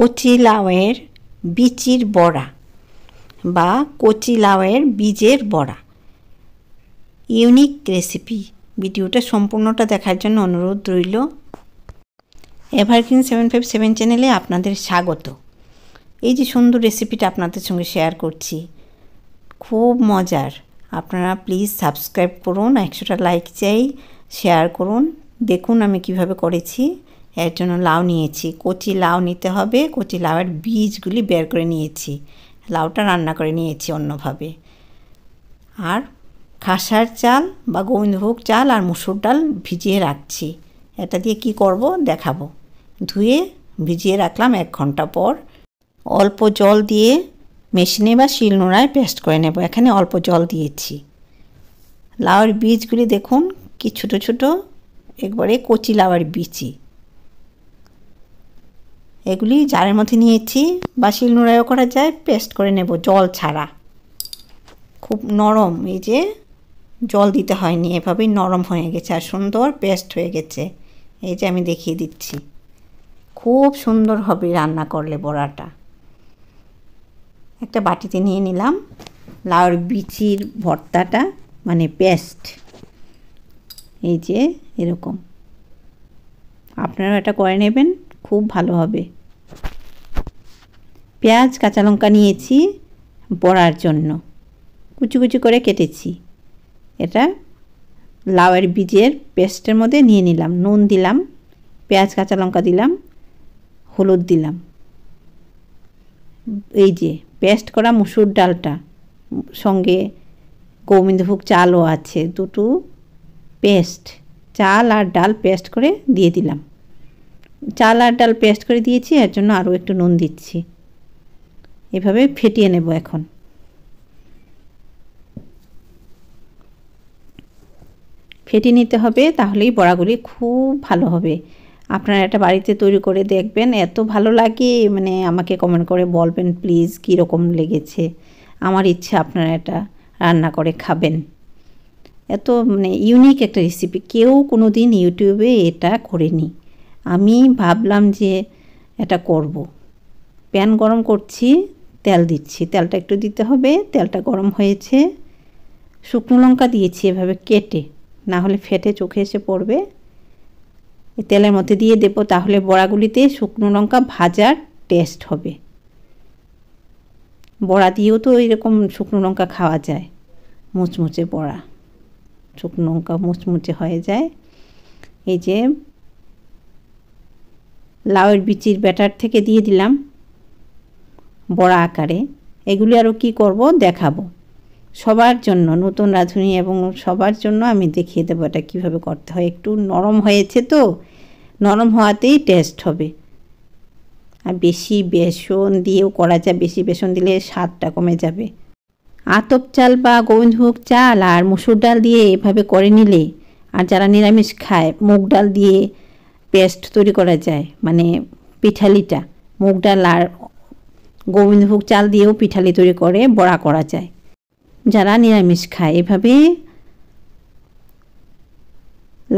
কচি লাউয়ের বিচির বড়া বা কচি লাউয়ের বীজের বড়া ইউনিক রেসিপি ভিডিওটা সম্পূর্ণটা দেখার জন্য অনুরোধ রইল এভারগ্রিন সেভেন ফাইভ সেভেন চ্যানেলে আপনাদের স্বাগত এই যে সুন্দর রেসিপিটা আপনাদের সঙ্গে শেয়ার করছি খুব মজার আপনারা প্লিজ সাবস্ক্রাইব করুন একশোটা লাইক চাই শেয়ার করুন দেখুন আমি কিভাবে করেছি এর জন্য লাউ নিয়েছি কচি লাউ নিতে হবে কচি লাউয়ের বীজগুলি বের করে নিয়েছি লাউটা রান্না করে নিয়েছি অন্যভাবে আর খাসার চাল বা গোবিন্দভোগ চাল আর মুসুর ডাল ভিজিয়ে রাখছি এটা দিয়ে কি করব দেখাবো ধুয়ে ভিজিয়ে রাখলাম এক ঘন্টা পর অল্প জল দিয়ে মেশিনে বা শিলনোড়ায় পেস্ট করে নেব এখানে অল্প জল দিয়েছি লাউয়ের বীজগুলি দেখুন কি ছোটো ছোটো একবারে কচি লাউয়ের বিচি এগুলি জারের মধ্যে নিয়েছি বা নোড়াইও করা যায় পেস্ট করে নেব জল ছাড়া খুব নরম এই যে জল দিতে হয়নি এভাবেই নরম হয়ে গেছে আর সুন্দর পেস্ট হয়ে গেছে এই যে আমি দেখিয়ে দিচ্ছি খুব সুন্দর হবে রান্না করলে বড়াটা একটা বাটিতে নিয়ে নিলাম লাউর বিচির ভর্তাটা মানে পেস্ট এই যে এরকম আপনারা এটা করে নেবেন খুব ভালো হবে পেঁয়াজ কাঁচা লঙ্কা নিয়েছি বড়ার জন্য কুচি কুচি করে কেটেছি এটা লাউয়ের বীজের পেস্টের মধ্যে নিয়ে নিলাম নুন দিলাম পেঁয়াজ কাঁচা লঙ্কা দিলাম হলুদ দিলাম এই যে পেস্ট করা মুসুর ডালটা সঙ্গে গোবিন্দভোগ চালও আছে দুটো পেস্ট চাল আর ডাল পেস্ট করে দিয়ে দিলাম চাল আর ডাল পেস্ট করে দিয়েছি এর জন্য আরও একটু নুন দিচ্ছি এভাবে ফেটিয়ে নেব এখন ফেটিয়ে নিতে হবে তাহলেই বড়াগুলি খুব ভালো হবে আপনারা এটা বাড়িতে তৈরি করে দেখবেন এত ভালো লাগে মানে আমাকে কমেন্ট করে বলবেন প্লিজ কীরকম লেগেছে আমার ইচ্ছে আপনারা এটা রান্না করে খাবেন এত মানে ইউনিক একটা রেসিপি কেউ কোনো দিন ইউটিউবে এটা করেনি আমি ভাবলাম যে এটা করব প্যান গরম করছি তেল দিচ্ছি তেলটা একটু দিতে হবে তেলটা গরম হয়েছে শুকনো লঙ্কা দিয়েছি এভাবে কেটে না হলে ফেটে চোখে এসে পড়বে তেলের মধ্যে দিয়ে দেব তাহলে বড়াগুলিতে শুকনো লঙ্কা ভাজার টেস্ট হবে বড়া দিয়েও তো এরকম শুকনো লঙ্কা খাওয়া যায় মুচমুচে বড়া শুকনো লঙ্কা মুচমুচে হয়ে যায় এই যে লাউয়ের বিচির ব্যাটার থেকে দিয়ে দিলাম বড়া আকারে এগুলি আরও কি করব দেখাবো সবার জন্য নতুন রাঁধুনি এবং সবার জন্য আমি দেখিয়ে দেবো এটা কীভাবে করতে হয় একটু নরম হয়েছে তো নরম হওয়াতেই টেস্ট হবে আর বেশি বেসন দিয়েও করা যায় বেশি বেসন দিলে স্বাদটা কমে যাবে আতপ চাল বা গোবিন্দভোগ চাল আর মুসুর ডাল দিয়ে এভাবে করে নিলে আর যারা নিরামিষ খায় মুগ ডাল দিয়ে পেস্ট তৈরি করা যায় মানে পিঠালিটা মুগ ডাল আর গোবিন্দভোগ চাল দিয়েও পিঠালি তৈরি করে বড়া করা যায় যারা নিরামিষ খায় এভাবে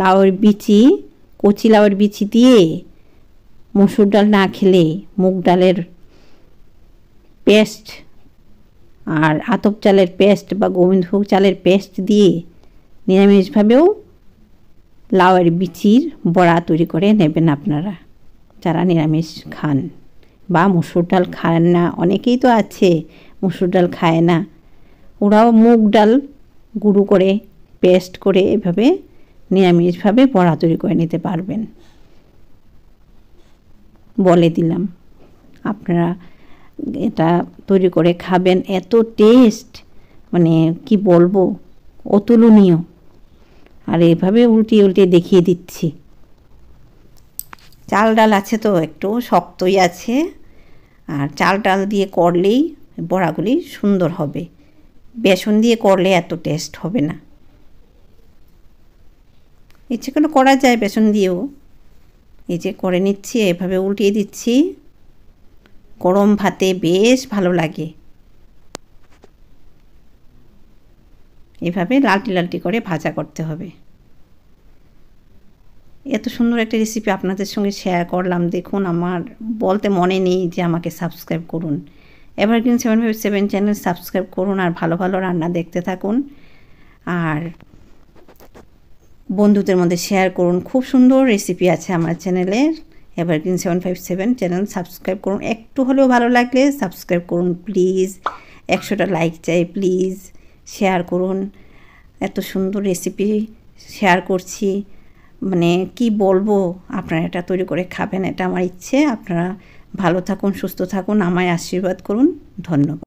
লাউয়ের বিচি কচি লাউয়ের বিচি দিয়ে মসুর ডাল না খেলে মুগ ডালের পেস্ট আর আতপ চালের পেস্ট বা গোবিন্দভোগ চালের পেস্ট দিয়ে নিরামিষভাবেও লাউয়ের বিচির বড়া তৈরি করে নেবেন আপনারা যারা নিরামিষ খান বা মুসুর ডাল খায় না অনেকেই তো আছে মুসুর ডাল খায় না ওরাও মুগ ডাল গুঁড়ো করে পেস্ট করে এভাবে নিরামিষভাবে বড়া তৈরি করে নিতে পারবেন বলে দিলাম আপনারা এটা তৈরি করে খাবেন এত টেস্ট মানে কি বলবো অতুলনীয় আর এভাবে উল্টিয়ে উল্টিয়ে দেখিয়ে দিচ্ছি চাল ডাল আছে তো একটু শক্তই আছে আর চাল টাল দিয়ে করলেই বড়াগুলি সুন্দর হবে বেসন দিয়ে করলে এত টেস্ট হবে না ইচ্ছে করে করা যায় বেসন দিয়েও এই যে করে নিচ্ছি এভাবে উল্টিয়ে দিচ্ছি গরম ভাতে বেশ ভালো লাগে এভাবে লালটি লালটি করে ভাজা করতে হবে এত সুন্দর একটা রেসিপি আপনাদের সঙ্গে শেয়ার করলাম দেখুন আমার বলতে মনে নেই যে আমাকে সাবস্ক্রাইব করুন evergreen seven five seven channel subscribe করুন আর ভালো ভালো রান্না দেখতে থাকুন আর বন্ধুদের মধ্যে শেয়ার করুন খুব সুন্দর রেসিপি আছে আমার চ্যানেলের evergreen seven five seven channel subscribe করুন একটু হলেও ভালো লাগলে সাবস্ক্রাইব করুন প্লিজ একশোটা লাইক চাই প্লিজ শেয়ার করুন এত সুন্দর রেসিপি শেয়ার করছি মানে কি বলবো আপনারা এটা তৈরি করে খাবেন এটা আমার ইচ্ছে আপনারা ভালো থাকুন সুস্থ থাকুন আমায় আশীর্বাদ করুন ধন্যবাদ